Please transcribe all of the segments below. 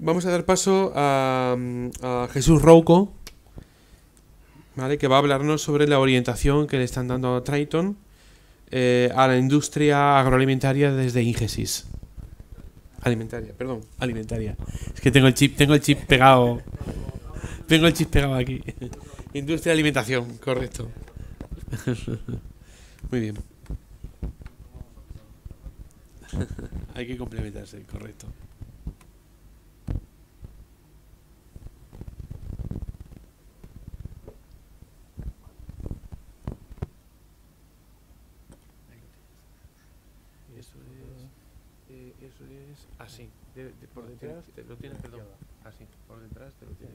Vamos a dar paso a, Jesús Rouco, ¿vale? que va a hablarnos sobre la orientación que le están dando a Triton eh, a la industria agroalimentaria desde Ingesis. Alimentaria, perdón, alimentaria. Es que tengo el chip, tengo el chip pegado. Tengo el chip pegado aquí. Industria de alimentación, correcto. Muy bien. Hay que complementarse, correcto. Así, de, por detrás te lo tiene, perdón. Así, por detrás te lo tiene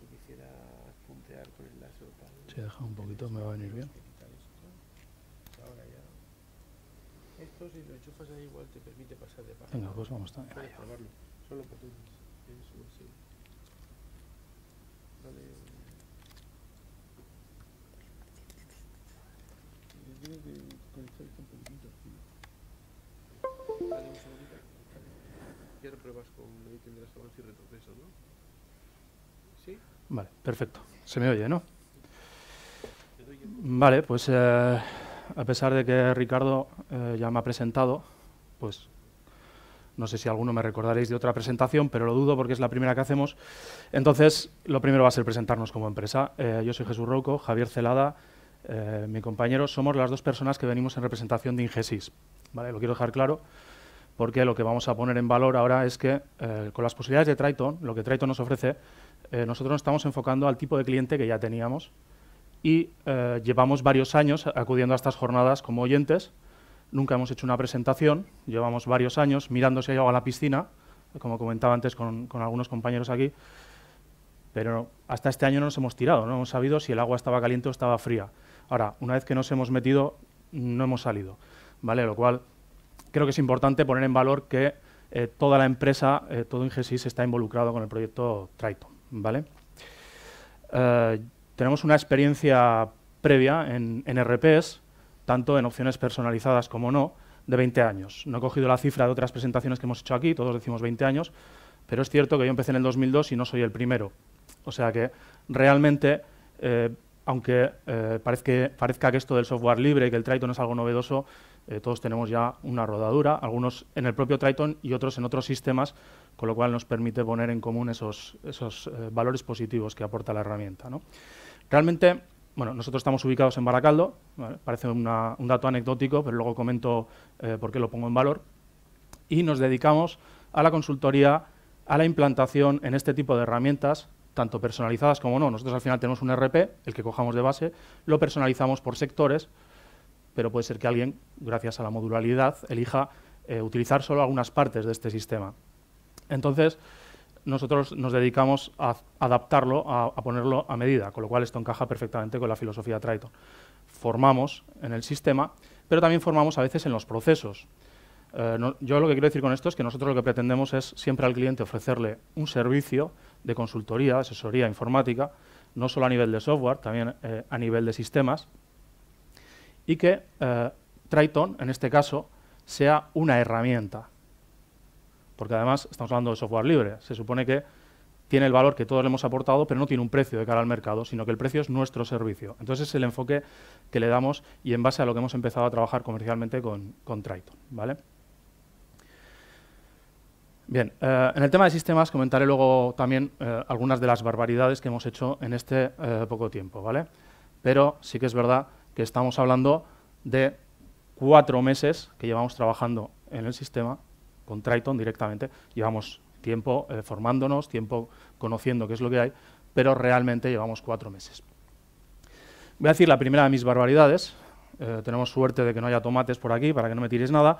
Si quisiera puntear con el láser Si deja un poquito me va a venir bien. Pues ahora ya. Esto si lo enchufas ahí igual te permite pasar de página. Venga, pues vamos a probarlo. Solo por tú. y ¿no? ¿Sí? Vale, perfecto. Se me oye, ¿no? Vale, pues eh, a pesar de que Ricardo eh, ya me ha presentado, pues no sé si alguno me recordaréis de otra presentación, pero lo dudo porque es la primera que hacemos. Entonces, lo primero va a ser presentarnos como empresa. Eh, yo soy Jesús Rouco, Javier Celada, eh, mi compañero, somos las dos personas que venimos en representación de Ingesis. ¿vale? Lo quiero dejar claro porque lo que vamos a poner en valor ahora es que eh, con las posibilidades de Triton, lo que Triton nos ofrece, eh, nosotros nos estamos enfocando al tipo de cliente que ya teníamos y llevamos varios años acudiendo a estas jornadas como oyentes. Nunca hemos hecho una presentación, llevamos varios años mirando si hay agua a la piscina, como comentaba antes con algunos compañeros aquí, pero hasta este año no nos hemos tirado, no hemos sabido si el agua estaba caliente o estaba fría. Ahora, una vez que nos hemos metido, no hemos salido, ¿vale? Lo cual creo que es importante poner en valor que eh, toda la empresa, eh, todo Ingesys está involucrado con el proyecto Triton, ¿vale? Eh, tenemos una experiencia previa en, RPs, tanto en opciones personalizadas como no, de 20 años. No he cogido la cifra de otras presentaciones que hemos hecho aquí, todos decimos 20 años, pero es cierto que yo empecé en el 2002 y no soy el primero. O sea que realmente aunque eh, parezca, que esto del software libre y que el Triton es algo novedoso, eh, todos tenemos ya una rodadura, algunos en el propio Triton y otros en otros sistemas, con lo cual nos permite poner en común esos, eh, valores positivos que aporta la herramienta. Realmente, bueno, nosotros estamos ubicados en Baracaldo, parece un dato anecdótico, pero luego comento por qué lo pongo en valor, y nos dedicamos a la consultoría, a la implantación en este tipo de herramientas, tanto personalizadas como no. Nosotros al final tenemos un RP, el que cojamos de base, lo personalizamos por sectores, pero puede ser que alguien, gracias a la modularidad, elija eh, utilizar solo algunas partes de este sistema. Entonces, nosotros nos dedicamos a adaptarlo, a, ponerlo a medida, con lo cual esto encaja perfectamente con la filosofía de Triton. Formamos en el sistema, pero también formamos a veces en los procesos. Eh, yo lo que quiero decir con esto es que nosotros lo que pretendemos es siempre al cliente ofrecerle un servicio de consultoría, asesoría informática, no solo a nivel de software, también eh, a nivel de sistemas, y que eh, Triton, en este caso, sea una herramienta. Porque además estamos hablando de software libre. Se supone que tiene el valor que todos le hemos aportado, pero no tiene un precio de cara al mercado, sino que el precio es nuestro servicio. Entonces es el enfoque que le damos y en base a lo que hemos empezado a trabajar comercialmente con, con Triton. ¿vale? Bien, eh, en el tema de sistemas comentaré luego también eh, algunas de las barbaridades que hemos hecho en este eh, poco tiempo, ¿vale? Pero sí que es verdad que estamos hablando de cuatro meses que llevamos trabajando en el sistema con Triton directamente. Llevamos tiempo formándonos, tiempo conociendo qué es lo que hay, pero realmente llevamos cuatro meses. Voy a decir la primera de mis barbaridades. tenemos suerte de que no haya tomates por aquí para que no me tires nada,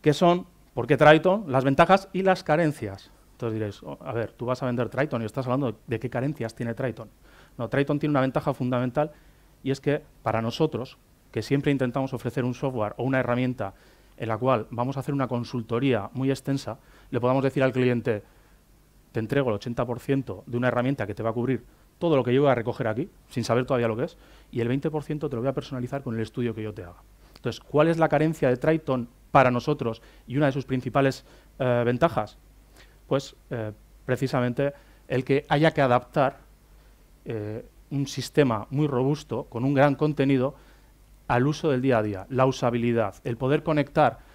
que son ¿Por qué Triton? Las ventajas y las carencias. Entonces diréis, oh, a ver, tú vas a vender Triton y estás hablando de qué carencias tiene Triton. No, Triton tiene una ventaja fundamental y es que para nosotros, que siempre intentamos ofrecer un software o una herramienta en la cual vamos a hacer una consultoría muy extensa, le podamos decir al cliente, te entrego el 80% de una herramienta que te va a cubrir todo lo que yo voy a recoger aquí, sin saber todavía lo que es, y el 20% te lo voy a personalizar con el estudio que yo te haga. Entonces, ¿cuál es la carencia de Triton para nosotros y una de sus principales eh, ventajas, pues eh, precisamente el que haya que adaptar eh, un sistema muy robusto, con un gran contenido, al uso del día a día, la usabilidad, el poder conectar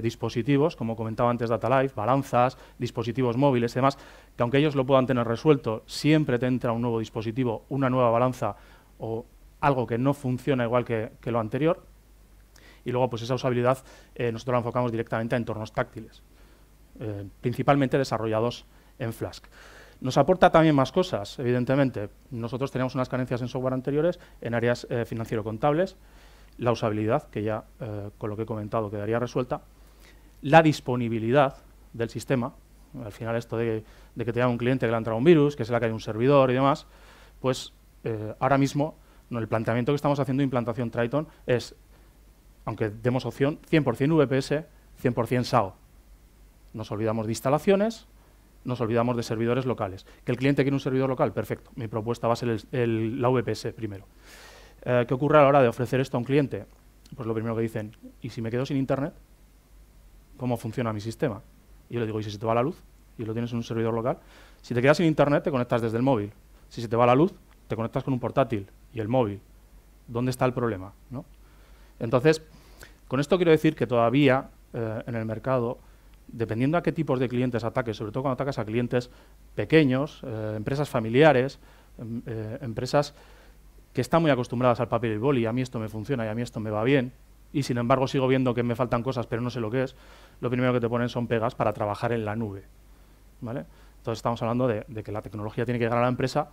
dispositivos, como comentaba antes DataLife, balanzas, dispositivos móviles y demás, que aunque ellos lo puedan tener resuelto, siempre te entra un nuevo dispositivo, una nueva balanza o algo que no funciona igual que lo anterior, y luego pues esa usabilidad eh, nosotros la enfocamos directamente a entornos táctiles, eh, principalmente desarrollados en Flask. Nos aporta también más cosas, evidentemente. Nosotros teníamos unas carencias en software anteriores en áreas eh, financiero-contables, la usabilidad, que ya con lo que he comentado quedaría resuelta, la disponibilidad del sistema, al final esto de, que tenga un cliente que le ha entrado un virus, que se le que caído un servidor y demás, pues ahora mismo el planteamiento que estamos haciendo de implantación Triton es aunque demos opción 100% VPS, 100% SAO. Nos olvidamos de instalaciones, nos olvidamos de servidores locales. ¿Que el cliente quiere un servidor local? Perfecto. Mi propuesta va a ser la VPS primero. Eh, ¿Qué ocurre a la hora de ofrecer esto a un cliente? Pues lo primero que dicen, ¿y si me quedo sin internet? ¿Cómo funciona mi sistema? Y yo le digo, ¿y si se te va la luz? Y lo tienes en un servidor local. Si te quedas sin internet, te conectas desde el móvil. Si se te va la luz, te conectas con un portátil y el móvil. ¿Dónde está el problema? ¿No? Entonces, con esto quiero decir que todavía eh, en el mercado, dependiendo a qué tipos de clientes ataques, sobre todo cuando atacas a clientes pequeños, eh, empresas familiares, em, eh, empresas que están muy acostumbradas al papel y boli, a mí esto me funciona y a mí esto me va bien, y sin embargo sigo viendo que me faltan cosas pero no sé lo que es, lo primero que te ponen son pegas para trabajar en la nube. ¿vale? Entonces estamos hablando de que la tecnología tiene que llegar a la empresa,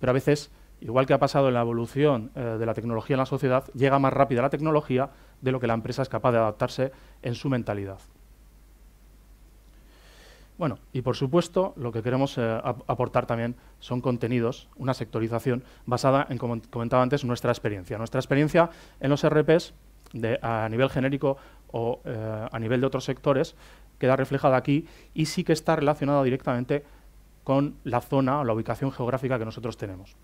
pero a veces Igual que ha pasado en la evolución eh, de la tecnología en la sociedad, llega más rápida la tecnología de lo que la empresa es capaz de adaptarse en su mentalidad. Bueno, y por supuesto, lo que queremos eh, aportar también son contenidos, una sectorización basada en, como comentaba antes, nuestra experiencia. Nuestra experiencia en los RPs a nivel genérico o eh, a nivel de otros sectores queda reflejada aquí y sí que está relacionada directamente con la zona o la ubicación geográfica que nosotros tenemos.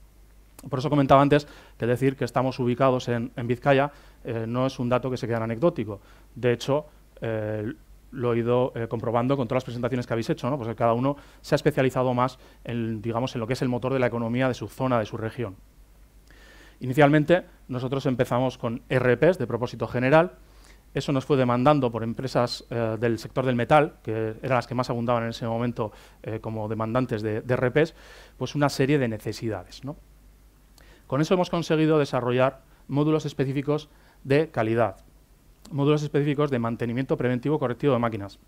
Por eso comentaba antes que decir que estamos ubicados en, Vizcaya eh, no es un dato que se quede anecdótico. De hecho, eh, lo he ido eh, comprobando con todas las presentaciones que habéis hecho, pues cada uno se ha especializado más en, digamos, en lo que es el motor de la economía de su zona, de su región. Inicialmente, nosotros empezamos con RPs de propósito general. Eso nos fue demandando por empresas del sector del metal, que eran las que más abundaban en ese momento como demandantes de, de, RPs, pues una serie de necesidades. ¿no? Con eso hemos conseguido desarrollar módulos específicos de calidad, módulos específicos de mantenimiento preventivo correctivo de máquinas,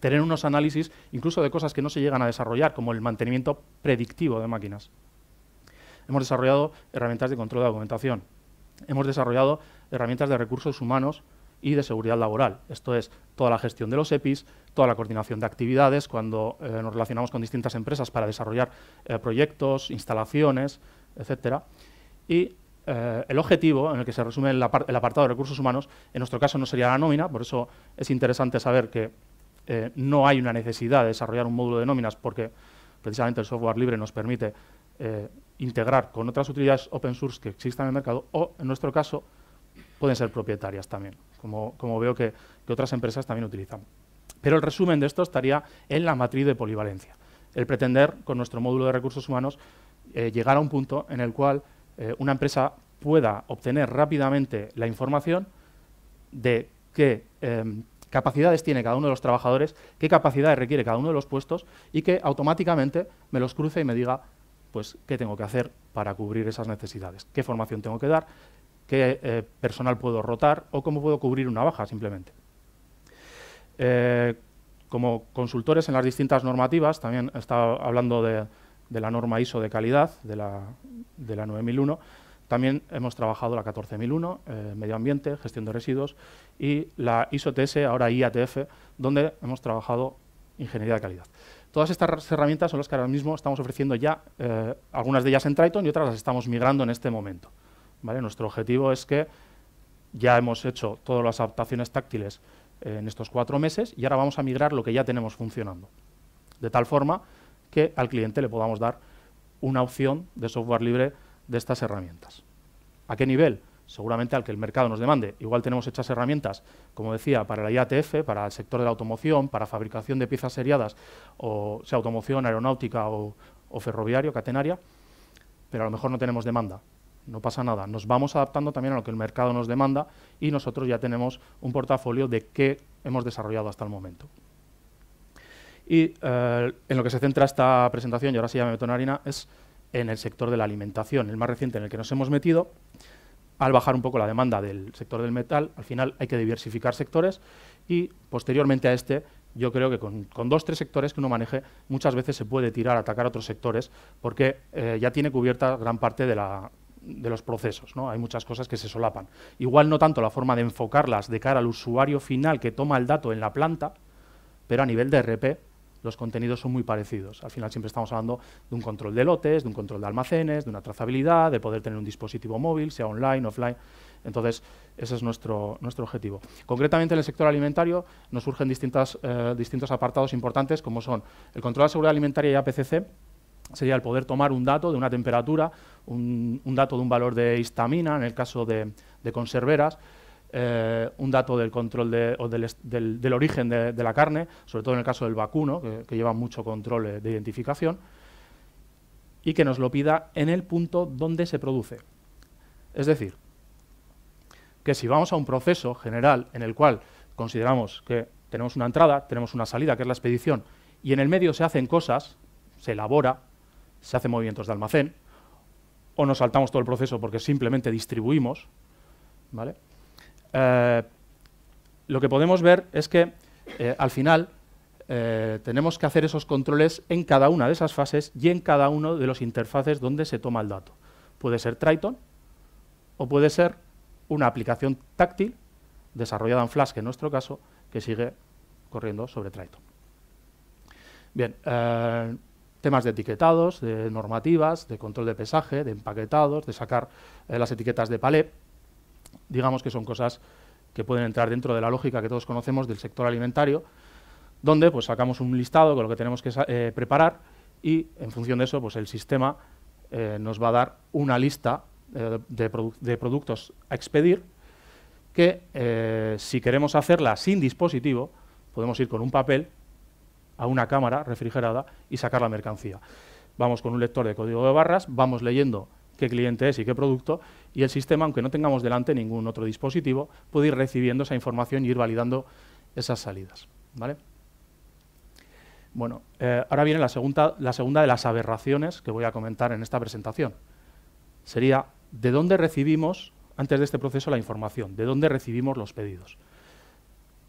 tener unos análisis incluso de cosas que no se llegan a desarrollar, como el mantenimiento predictivo de máquinas. Hemos desarrollado herramientas de control de documentación, hemos desarrollado herramientas de recursos humanos y de seguridad laboral. Esto es toda la gestión de los EPIs, toda la coordinación de actividades cuando eh, nos relacionamos con distintas empresas para desarrollar eh, proyectos, instalaciones, etcétera. Y eh, el objetivo en el que se resume el, apartado de recursos humanos, en nuestro caso no sería la nómina, por eso es interesante saber que eh, no hay una necesidad de desarrollar un módulo de nóminas porque precisamente el software libre nos permite eh, integrar con otras utilidades open source que existan en el mercado o, en nuestro caso, pueden ser propietarias también, como, veo que otras empresas también utilizan. Pero el resumen de esto estaría en la matriz de polivalencia, el pretender con nuestro módulo de recursos humanos eh, llegar a un punto en el cual eh, una empresa pueda obtener rápidamente la información de qué em, capacidades tiene cada uno de los trabajadores, qué capacidades requiere cada uno de los puestos y que automáticamente me los cruce y me diga pues qué tengo que hacer para cubrir esas necesidades, qué formación tengo que dar, qué eh, personal puedo rotar o cómo puedo cubrir una baja simplemente. como consultores en las distintas normativas, también estaba hablando de, de la norma ISO de calidad, de la, de la 9001. También hemos trabajado la 14001, eh, medio ambiente, gestión de residuos, y la ISO TS, ahora IATF, donde hemos trabajado ingeniería de calidad. Todas estas herramientas son las que ahora mismo estamos ofreciendo ya, eh, algunas de ellas en Triton y otras las estamos migrando en este momento. ¿vale? Nuestro objetivo es que ya hemos hecho todas las adaptaciones táctiles en estos cuatro meses y ahora vamos a migrar lo que ya tenemos funcionando. De tal forma que al cliente le podamos dar una opción de software libre de estas herramientas. ¿A qué nivel? Seguramente al que el mercado nos demande. Igual tenemos hechas herramientas, como decía, para la IATF, para el sector de la automoción, para fabricación de piezas seriadas, o sea, automoción, aeronáutica o, o ferroviario, catenaria, pero a lo mejor no tenemos demanda. No pasa nada. Nos vamos adaptando también a lo que el mercado nos demanda y nosotros ya tenemos un portafolio de qué hemos desarrollado hasta el momento. Y eh, en lo que se centra esta presentación, y ahora sí ya me meto en harina, es en el sector de la alimentación, el más reciente en el que nos hemos metido. Al bajar un poco la demanda del sector del metal, al final hay que diversificar sectores y posteriormente a este yo creo que con, con, dos, tres sectores que uno maneje, muchas veces se puede tirar a atacar otros sectores porque eh, ya tiene cubierta gran parte de, los procesos, Hay muchas cosas que se solapan. Igual no tanto la forma de enfocarlas de cara al usuario final que toma el dato en la planta, pero a nivel de RP los contenidos son muy parecidos. Al final siempre estamos hablando de un control de lotes, de un control de almacenes, de una trazabilidad, de poder tener un dispositivo móvil, sea online, offline. Entonces, ese es nuestro, nuestro objetivo. Concretamente, en el sector alimentario nos surgen eh, distintos apartados importantes, como son el control de seguridad alimentaria y APCC, sería el poder tomar un dato de una temperatura, un, dato de un valor de histamina, en el caso de conserveras, eh, un dato del control o del, origen de, la carne, sobre todo en el caso del vacuno, que, que lleva mucho control eh, de identificación, y que nos lo pida en el punto donde se produce. Es decir, que si vamos a un proceso general en el cual consideramos que tenemos una entrada, tenemos una salida, que es la expedición, y en el medio se hacen cosas, se elabora, se hacen movimientos de almacén, o nos saltamos todo el proceso porque simplemente distribuimos, ¿vale? Eh, lo que podemos ver es que eh, al final eh, tenemos que hacer esos controles en cada una de esas fases y en cada uno de los interfaces donde se toma el dato. Puede ser Triton o puede ser una aplicación táctil desarrollada en Flask, en nuestro caso, que sigue corriendo sobre Triton. Bien, temas de etiquetados, de normativas, de control de pesaje, de empaquetados, de sacar las etiquetas de palet digamos que son cosas que pueden entrar dentro de la lógica que todos conocemos del sector alimentario, donde pues, sacamos un listado con lo que tenemos que eh, preparar y en función de eso pues, el sistema eh, nos va a dar una lista eh, de, de, productos a expedir que si queremos hacerla sin dispositivo, podemos ir con un papel a una cámara refrigerada y sacar la mercancía. Vamos con un lector de código de barras, vamos leyendo qué cliente es y qué producto, y el sistema, aunque no tengamos delante ningún otro dispositivo, puede ir recibiendo esa información y ir validando esas salidas. ¿vale? Bueno, eh, ahora viene la segunda, la segunda de las aberraciones que voy a comentar en esta presentación. Sería, ¿de dónde recibimos, antes de este proceso, la información? ¿De dónde recibimos los pedidos?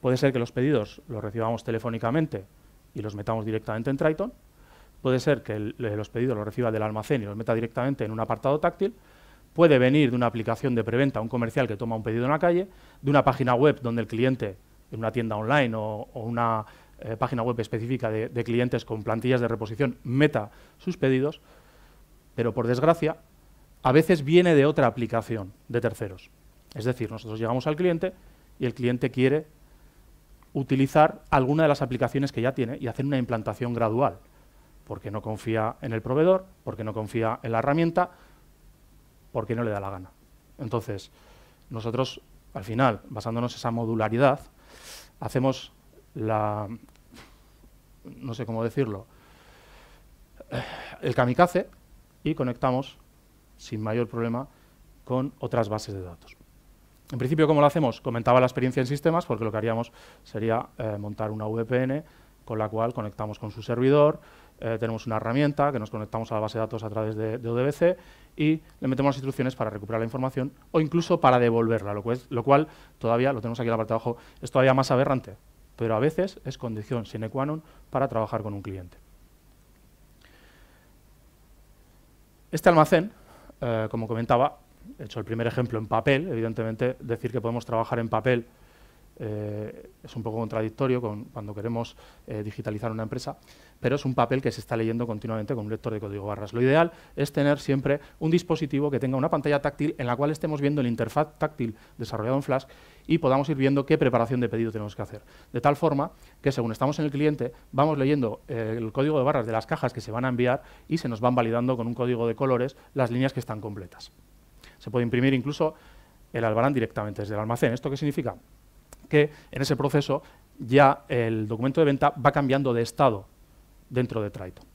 Puede ser que los pedidos los recibamos telefónicamente y los metamos directamente en Triton, puede ser que los pedidos los reciba del almacén y los meta directamente en un apartado táctil, puede venir de una aplicación de preventa, un comercial que toma un pedido en la calle, de una página web donde el cliente, en una tienda online o, una eh, página web específica de, clientes con plantillas de reposición, meta sus pedidos, pero por desgracia, a veces viene de otra aplicación de terceros. Es decir, nosotros llegamos al cliente y el cliente quiere utilizar alguna de las aplicaciones que ya tiene y hacer una implantación gradual porque no confía en el proveedor, porque no confía en la herramienta, porque no le da la gana. Entonces, nosotros, al final, basándonos en esa modularidad, hacemos la, no sé cómo decirlo, el kamikaze y conectamos sin mayor problema con otras bases de datos. En principio, ¿cómo lo hacemos? Comentaba la experiencia en sistemas, porque lo que haríamos sería eh, montar una VPN con la cual conectamos con su servidor, eh, tenemos una herramienta que nos conectamos a la base de datos a través de, ODBC y le metemos instrucciones para recuperar la información o incluso para devolverla, lo, cual, todavía, lo tenemos aquí en la parte de abajo, es todavía más aberrante, pero a veces es condición sine qua non para trabajar con un cliente. Este almacén, eh, como comentaba, he hecho el primer ejemplo en papel, evidentemente decir que podemos trabajar en papel eh, es un poco contradictorio cuando queremos eh, digitalizar una empresa, pero es un papel que se está leyendo continuamente con un lector de código barras. Lo ideal es tener siempre un dispositivo que tenga una pantalla táctil en la cual estemos viendo el interfaz táctil desarrollado en Flash y podamos ir viendo qué preparación de pedido tenemos que hacer. De tal forma que según estamos en el cliente, vamos leyendo eh, el código de barras de las cajas que se van a enviar y se nos van validando con un código de colores las líneas que están completas. Se puede imprimir incluso el albarán directamente desde el almacén. ¿Esto qué significa? en ese proceso ya el documento de venta va cambiando de estado dentro de Triton.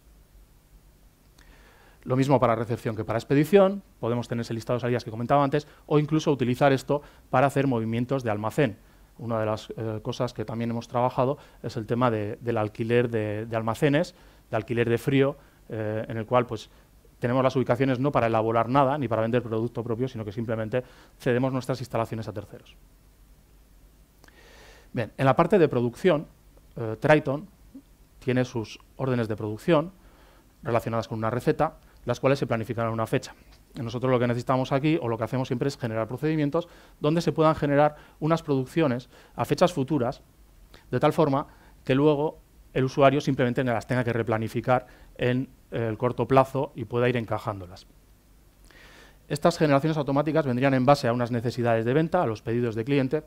Lo mismo para recepción que para expedición, podemos tener ese listado de salidas que comentaba antes, o incluso utilizar esto para hacer movimientos de almacén. Una de las eh, cosas que también hemos trabajado es el tema del alquiler de, almacenes, de alquiler de frío, eh, en el cual pues, tenemos las ubicaciones no para elaborar nada ni para vender producto propio, sino que simplemente cedemos nuestras instalaciones a terceros en la parte de producción, eh, Triton tiene sus órdenes de producción relacionadas con una receta, las cuales se planifican en una fecha. Nosotros lo que necesitamos aquí, o lo que hacemos siempre, es generar procedimientos donde se puedan generar unas producciones a fechas futuras, de tal forma que luego el usuario simplemente las tenga que replanificar en el corto plazo y pueda ir encajándolas. Estas generaciones automáticas vendrían en base a unas necesidades de venta, a los pedidos de cliente,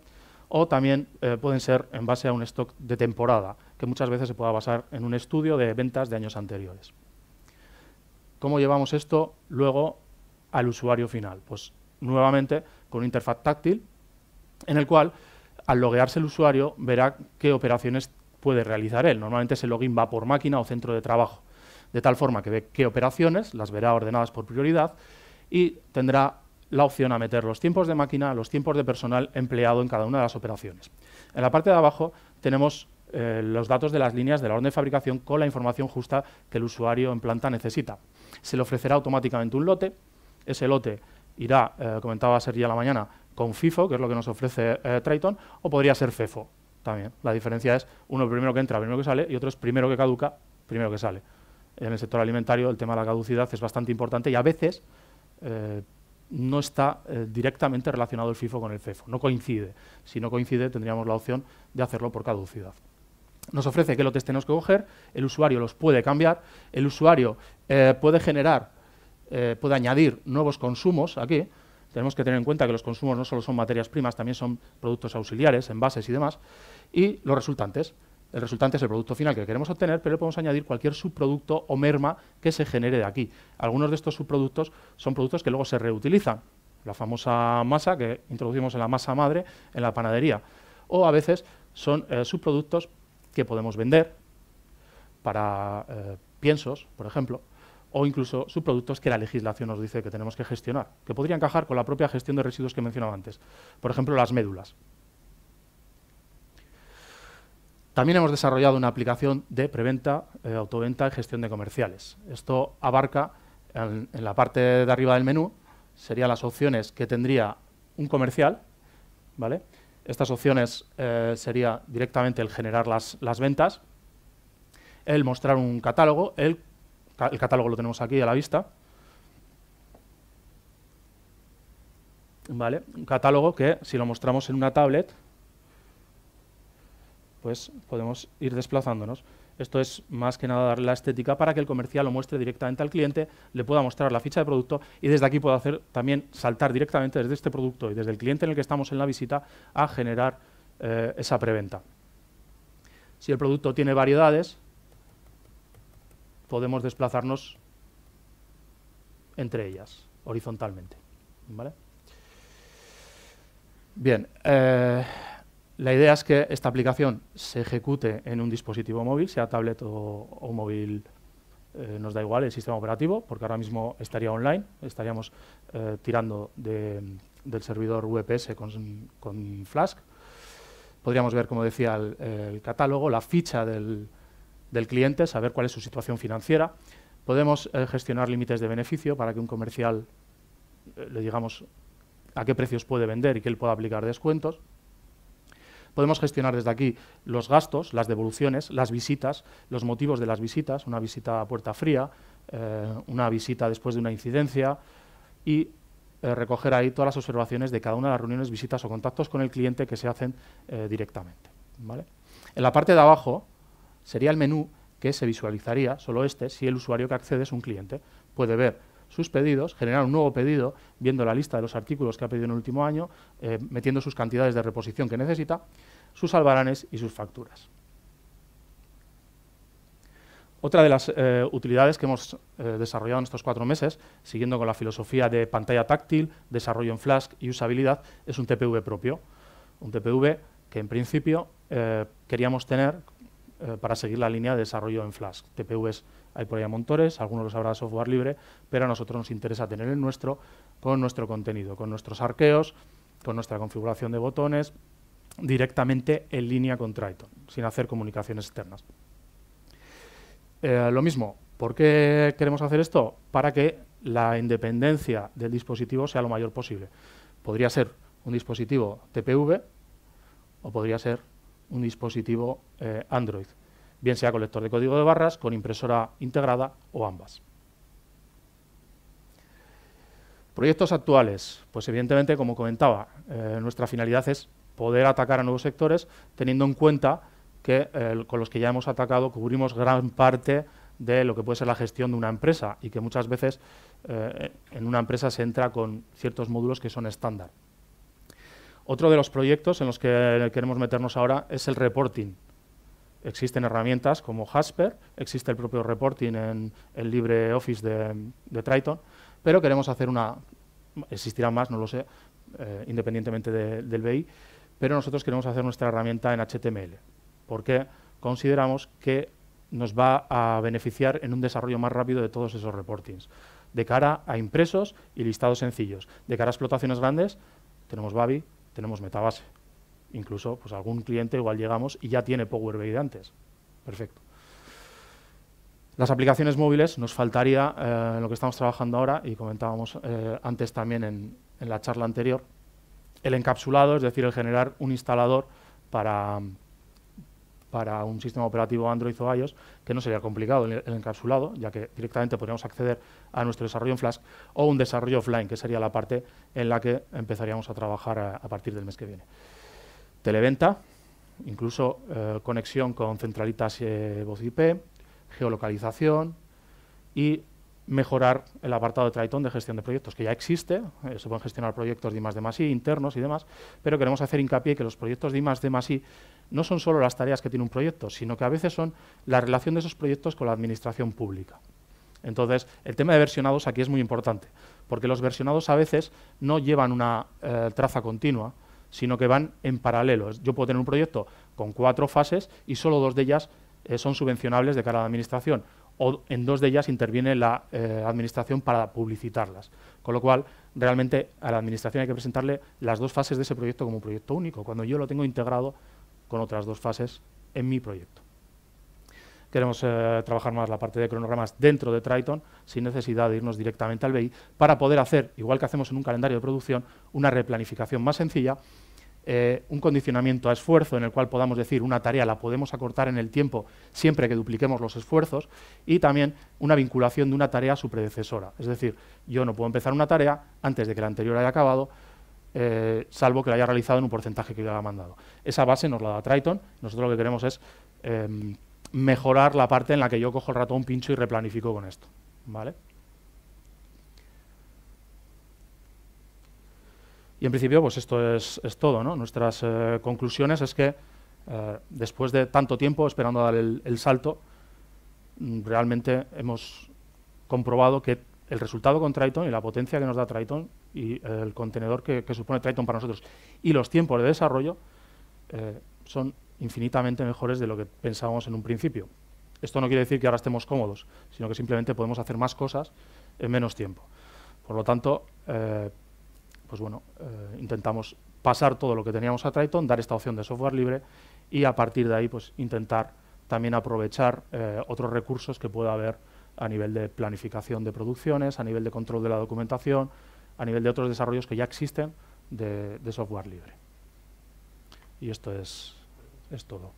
o también eh, pueden ser en base a un stock de temporada, que muchas veces se pueda basar en un estudio de ventas de años anteriores. ¿Cómo llevamos esto luego al usuario final? Pues nuevamente con una interfaz táctil en el cual al loguearse el usuario verá qué operaciones puede realizar él. Normalmente ese login va por máquina o centro de trabajo, de tal forma que ve qué operaciones, las verá ordenadas por prioridad y tendrá la opción a meter los tiempos de máquina, los tiempos de personal empleado en cada una de las operaciones. En la parte de abajo tenemos eh, los datos de las líneas de la orden de fabricación con la información justa que el usuario en planta necesita. Se le ofrecerá automáticamente un lote. Ese lote irá, eh, comentaba sería la mañana, con FIFO, que es lo que nos ofrece eh, Triton, o podría ser FEFO también. La diferencia es uno primero que entra, primero que sale, y otro es primero que caduca, primero que sale. En el sector alimentario el tema de la caducidad es bastante importante y a veces no está eh, directamente relacionado el FIFO con el CEFO, no coincide. Si no coincide, tendríamos la opción de hacerlo por caducidad. Nos ofrece que lotes tenemos que coger, el usuario los puede cambiar, el usuario eh, puede generar, eh, puede añadir nuevos consumos aquí, tenemos que tener en cuenta que los consumos no solo son materias primas, también son productos auxiliares, envases y demás, y los resultantes el resultante es el producto final que queremos obtener, pero le podemos añadir cualquier subproducto o merma que se genere de aquí. Algunos de estos subproductos son productos que luego se reutilizan, la famosa masa que introducimos en la masa madre en la panadería, o a veces son eh, subproductos que podemos vender para eh, piensos, por ejemplo, o incluso subproductos que la legislación nos dice que tenemos que gestionar, que podría encajar con la propia gestión de residuos que mencionaba antes. Por ejemplo, las médulas. También hemos desarrollado una aplicación de preventa, eh, autoventa y gestión de comerciales. Esto abarca en, la parte de arriba del menú, serían las opciones que tendría un comercial. ¿vale? Estas opciones serían eh, sería directamente el generar las, ventas, el mostrar un catálogo, el, el catálogo lo tenemos aquí a la vista, ¿vale? Un catálogo que, si lo mostramos en una tablet, pues podemos ir desplazándonos. Esto es más que nada dar la estética para que el comercial lo muestre directamente al cliente, le pueda mostrar la ficha de producto y desde aquí pueda hacer también saltar directamente desde este producto y desde el cliente en el que estamos en la visita a generar eh, esa preventa. Si el producto tiene variedades, podemos desplazarnos entre ellas horizontalmente. Bien. Eh, la idea es que esta aplicación se ejecute en un dispositivo móvil, sea tablet o, móvil, eh, nos da igual el sistema operativo, porque ahora mismo estaría online, estaríamos eh, tirando del servidor VPS con, Flask. Podríamos ver, como decía, el, catálogo, la ficha del, cliente, saber cuál es su situación financiera. Podemos eh, gestionar límites de beneficio para que un comercial le digamos a qué precios puede vender y que él pueda aplicar descuentos podemos gestionar desde aquí los gastos, las devoluciones, las visitas, los motivos de las visitas, una visita a puerta fría, eh, una visita después de una incidencia y eh, recoger ahí todas las observaciones de cada una de las reuniones, visitas o contactos con el cliente que se hacen eh, directamente. ¿vale? En la parte de abajo sería el menú que se visualizaría, solo este, si el usuario que accede es un cliente. Puede ver sus pedidos, generar un nuevo pedido, viendo la lista de los artículos que ha pedido en el último año, eh, metiendo sus cantidades de reposición que necesita, sus albaranes y sus facturas. Otra de las eh, utilidades que hemos eh, desarrollado en estos cuatro meses, siguiendo con la filosofía de pantalla táctil, desarrollo en Flask y usabilidad, es un TPV propio. Un TPV que en principio queríamos tener para seguir la línea de desarrollo en Flask. TPVs hay por ahí montores, algunos los habrá software libre, pero a nosotros nos interesa tener el nuestro con nuestro contenido, con nuestros arqueos, con nuestra configuración de botones, directamente en línea con Triton, sin hacer comunicaciones externas. Eh, lo mismo, ¿por qué queremos hacer esto? Para que la independencia del dispositivo sea lo mayor posible. Podría ser un dispositivo TPV o podría ser un dispositivo eh, Android, bien sea con lector de código de barras, con impresora integrada o ambas. Proyectos actuales. Pues evidentemente, como comentaba, eh, nuestra finalidad es poder atacar a nuevos sectores teniendo en cuenta que eh, con los que ya hemos atacado cubrimos gran parte de lo que puede ser la gestión de una empresa y que muchas veces eh, en una empresa se entra con ciertos módulos que son estándar. Otro de los proyectos en los que queremos meternos ahora es el reporting. Existen herramientas como Hasper, existe el propio reporting en el LibreOffice de, de Triton, pero queremos hacer una, existirá más, no lo sé, eh, independientemente del BI, pero nosotros queremos hacer nuestra herramienta en HTML, porque consideramos que nos va a beneficiar en un desarrollo más rápido de todos esos reportings, de cara a impresos y listados sencillos. De cara a explotaciones grandes, tenemos Babi, tenemos Metabase. Incluso, pues algún cliente igual llegamos y ya tiene Power BI de antes. Perfecto. Las aplicaciones móviles nos faltaría en eh, lo que estamos trabajando ahora y comentábamos eh, antes también en, la charla anterior, el encapsulado, es decir, el generar un instalador para, para un sistema operativo Android o iOS, que no sería complicado el, encapsulado, ya que directamente podríamos acceder a nuestro desarrollo en Flask o un desarrollo offline, que sería la parte en la que empezaríamos a trabajar a partir del mes que viene televenta, incluso eh, conexión con centralitas eh, voz IP, geolocalización y mejorar el apartado de Triton de gestión de proyectos, que ya existe, eh, se pueden gestionar proyectos de I+, de I, internos y demás, pero queremos hacer hincapié que los proyectos de I+, de I no son solo las tareas que tiene un proyecto, sino que a veces son la relación de esos proyectos con la administración pública. Entonces, el tema de versionados aquí es muy importante, porque los versionados a veces no llevan una eh, traza continua, sino que van en paralelo. Yo puedo tener un proyecto con cuatro fases y solo dos de ellas eh, son subvencionables de cara a la Administración, o en dos de ellas interviene la eh, Administración para publicitarlas. Con lo cual, realmente a la Administración hay que presentarle las dos fases de ese proyecto como un proyecto único, cuando yo lo tengo integrado con otras dos fases en mi proyecto. Queremos eh, trabajar más la parte de cronogramas dentro de Triton, sin necesidad de irnos directamente al BI, para poder hacer, igual que hacemos en un calendario de producción, una replanificación más sencilla eh, un condicionamiento a esfuerzo en el cual podamos decir una tarea la podemos acortar en el tiempo siempre que dupliquemos los esfuerzos y también una vinculación de una tarea a su predecesora. Es decir, yo no puedo empezar una tarea antes de que la anterior haya acabado, eh, salvo que la haya realizado en un porcentaje que le haya mandado. Esa base nos la da Triton. Nosotros lo que queremos es em, mejorar la parte en la que yo cojo el ratón, pincho y replanifico con esto. ¿vale? Y en principio, pues esto es, todo. Nuestras eh, conclusiones es que eh, después de tanto tiempo esperando dar el, salto, mm, realmente hemos comprobado que el resultado con Triton y la potencia que nos da Triton y el contenedor que, que, supone Triton para nosotros y los tiempos de desarrollo eh, son infinitamente mejores de lo que pensábamos en un principio. Esto no quiere decir que ahora estemos cómodos, sino que simplemente podemos hacer más cosas en menos tiempo. Por lo tanto, pues bueno, eh, intentamos pasar todo lo que teníamos a Triton, dar esta opción de software libre y a partir de ahí pues intentar también aprovechar eh, otros recursos que pueda haber a nivel de planificación de producciones, a nivel de control de la documentación, a nivel de otros desarrollos que ya existen de, software libre. Y esto es, es todo.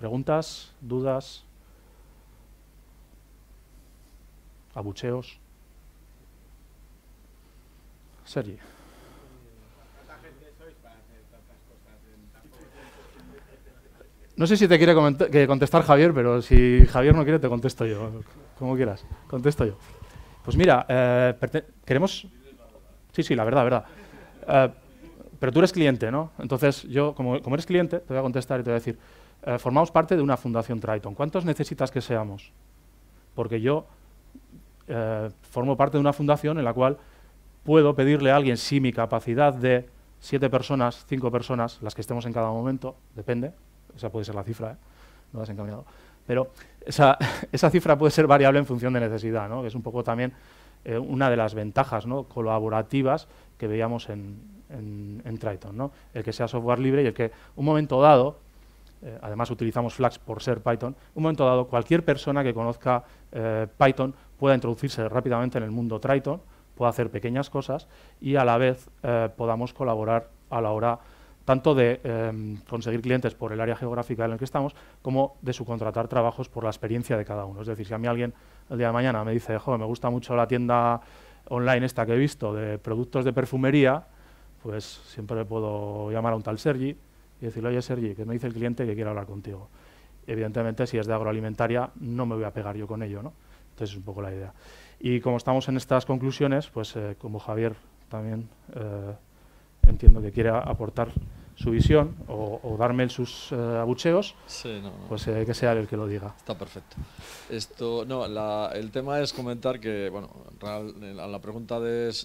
¿Preguntas? ¿Dudas? ¿Abucheos? Sergi. No sé si te quiere contestar Javier, pero si Javier no quiere, te contesto yo. Como quieras, contesto yo. Pues mira, eh, queremos... Sí, sí, la verdad, la verdad. Eh, pero tú eres cliente, ¿no? Entonces, yo, como, eres cliente, te voy a contestar y te voy a decir, eh, formamos parte de una fundación Triton. ¿Cuántos necesitas que seamos? Porque yo formo parte de una fundación en la cual puedo pedirle a alguien si mi capacidad de siete personas, cinco personas, las que estemos en cada momento, depende, esa puede ser la cifra, ¿eh? no has encaminado. Pero esa, cifra puede ser variable en función de necesidad, ¿no? que es un poco también eh, una de las ventajas colaborativas que veíamos en, Triton. ¿no? El que sea software libre y el que, un momento dado, eh, además utilizamos Flux por ser Python, un momento dado cualquier persona que conozca eh, Python pueda introducirse rápidamente en el mundo Triton, pueda hacer pequeñas cosas y a la vez podamos colaborar a la hora tanto de em, conseguir clientes por el área geográfica en el que estamos, como de subcontratar trabajos por la experiencia de cada uno. Es decir, si a mí alguien el día de mañana me dice, joder, me gusta mucho la tienda online esta que he visto de productos de perfumería, pues siempre le puedo llamar a un tal Sergi y decirle, oye Sergi, que me dice el cliente que quiere hablar contigo. Evidentemente, si es de agroalimentaria, no me voy a pegar yo con ello, ¿no? Entonces es un poco la idea. Y como estamos en estas conclusiones, pues eh, como Javier también eh, entiendo que quiere aportar su visión o, darme sus eh, abucheos, pues eh, hay que ser el que lo diga. Está perfecto. Esto, no, el tema es comentar que, bueno, a la pregunta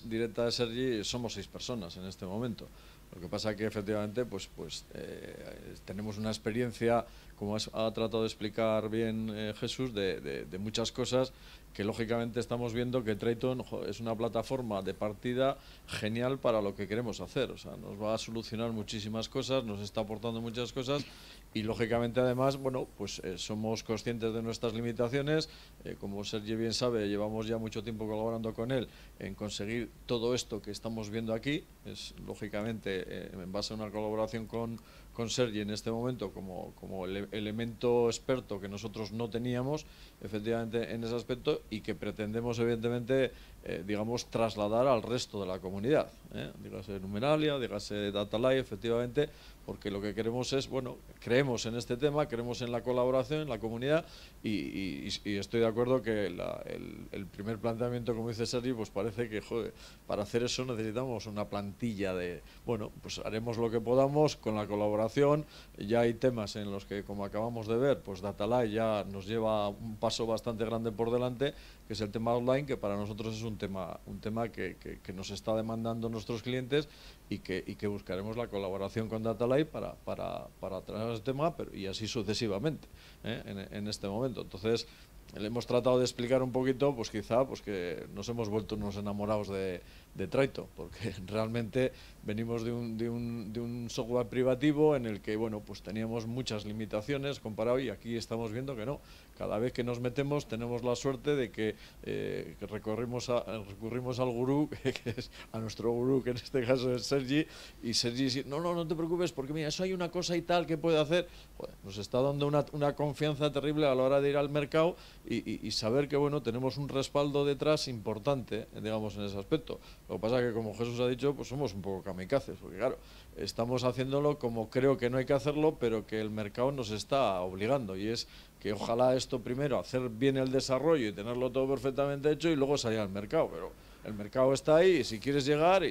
directa de Sergi, somos seis personas en este momento. Lo que pasa es que efectivamente pues, pues, eh, tenemos una experiencia, como ha tratado de explicar bien eh, Jesús, de, de, muchas cosas que lógicamente estamos viendo que Triton es una plataforma de partida genial para lo que queremos hacer. O sea, nos va a solucionar muchísimas cosas, nos está aportando muchas cosas y lógicamente además, bueno, pues eh, somos conscientes de nuestras limitaciones, eh, como Sergi bien sabe, llevamos ya mucho tiempo colaborando con él en conseguir todo esto que estamos viendo aquí, es lógicamente eh, en base a una colaboración con, con Sergi en este momento como, como elemento experto que nosotros no teníamos, efectivamente en ese aspecto, y que pretendemos evidentemente eh, digamos, trasladar al resto de la comunidad. ¿eh? Dígase Numeralia, dígase DataLive, efectivamente, porque lo que queremos es, bueno, creemos en este tema, creemos en la colaboración, en la comunidad, y, estoy de acuerdo que el, el, primer planteamiento, como dice Sergi, pues parece que, joder, para hacer eso necesitamos una plantilla de, bueno, pues haremos lo que podamos con la colaboración, ya hay temas en los que, como acabamos de ver, pues DataLive ya nos lleva un paso bastante grande por delante, que es el tema online, que para nosotros es un tema, un tema que, nos está demandando nuestros clientes y que, que buscaremos la colaboración con DataLive para, para, para ese tema pero, y así sucesivamente ¿eh? en, en este momento. Entonces, le hemos tratado de explicar un poquito, pues quizá pues que nos hemos vuelto unos enamorados de, trato porque realmente venimos de un, de, un, de un, software privativo en el que bueno, pues teníamos muchas limitaciones comparado y aquí estamos viendo que no. Cada vez que nos metemos tenemos la suerte de que, eh, recorrimos recurrimos al gurú, que es a nuestro gurú, que en este caso es Sergi, y Sergi dice, no, no, no te preocupes, porque mira, eso hay una cosa y tal que puede hacer. nos está dando una, confianza terrible a la hora de ir al mercado y, y saber que bueno, tenemos un respaldo detrás importante, eh, digamos, en ese aspecto. Lo que pasa es que, como Jesús ha dicho, pues somos un poco kamikazes, porque claro, estamos haciéndolo como creo que no hay que hacerlo, pero que el mercado nos está obligando. Y es que ojalá esto primero, hacer bien el desarrollo y tenerlo todo perfectamente hecho y luego salir al mercado. Pero el mercado está ahí y si quieres llegar,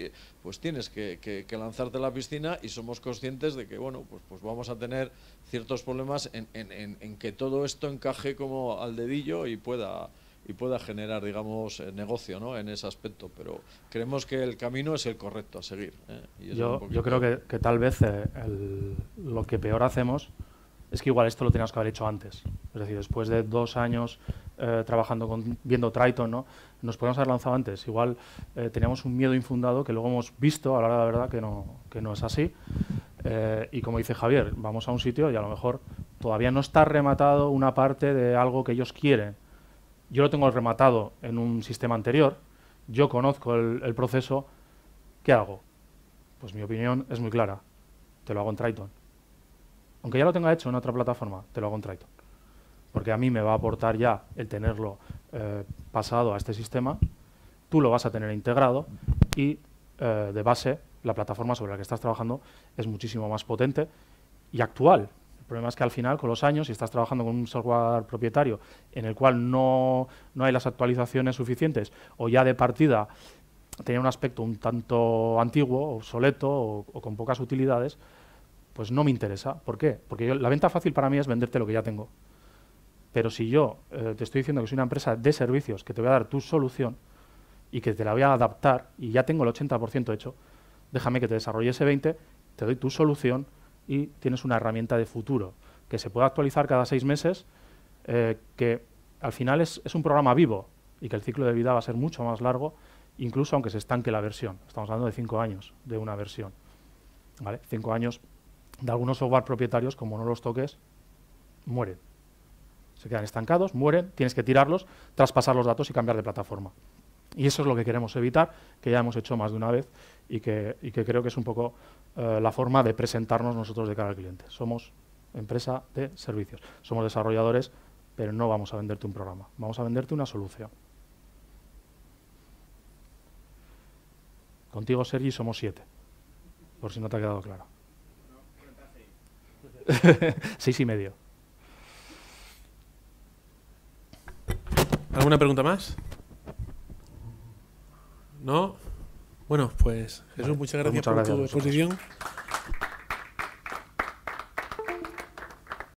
pues tienes que, lanzarte a la piscina y somos conscientes de que, bueno, pues, pues vamos a tener ciertos problemas en, en, en que todo esto encaje como al dedillo y pueda y pueda generar, digamos, eh, negocio ¿no? en ese aspecto. Pero creemos que el camino es el correcto a seguir. ¿eh? yo, yo, creo que, tal vez eh, lo que peor hacemos es que igual esto lo teníamos que haber hecho antes. Es decir, después de dos años trabajando con, viendo Triton, ¿no? nos podemos haber lanzado antes. Igual teníamos un miedo infundado que luego hemos visto a la hora de la verdad que no, que no es así. y como dice Javier, vamos a un sitio y a lo mejor todavía no está rematado una parte de algo que ellos quieren yo lo tengo rematado en un sistema anterior, yo conozco el, proceso, ¿qué hago? Pues mi opinión es muy clara, te lo hago en Triton. Aunque ya lo tenga hecho en otra plataforma, te lo hago en Triton. Porque a mí me va a aportar ya el tenerlo eh, pasado a este sistema, tú lo vas a tener integrado y eh, de base la plataforma sobre la que estás trabajando es muchísimo más potente y actual, el problema es que al final, con los años, si estás trabajando con un software propietario en el cual no, hay las actualizaciones suficientes o ya de partida tenía un aspecto un tanto antiguo, obsoleto o, con pocas utilidades, pues no me interesa. ¿Por qué? Porque la venta fácil para mí es venderte lo que ya tengo. Pero si yo eh, te estoy diciendo que soy una empresa de servicios, que te voy a dar tu solución y que te la voy a adaptar y ya tengo el 80% hecho, déjame que te desarrolle ese 20%, te doy tu solución, y tienes una herramienta de futuro que se puede actualizar cada seis meses, eh, que al final es, un programa vivo y que el ciclo de vida va a ser mucho más largo, incluso aunque se estanque la versión. Estamos hablando de cinco años de una versión. Cinco años de algunos software propietarios, como no los toques, mueren. Se quedan estancados, mueren, tienes que tirarlos, traspasar los datos y cambiar de plataforma. Y eso es lo que queremos evitar, que ya hemos hecho más de una vez y que, creo que es un poco eh, la forma de presentarnos nosotros de cara al cliente. Somos empresa de servicios, somos desarrolladores, pero no vamos a venderte un programa, vamos a venderte una solución. Contigo, Sergi, somos siete, por si no te ha quedado claro. Seis y medio. ¿Alguna pregunta más? ¿No? Bueno, pues Jesús, muchas gracias por tu exposición.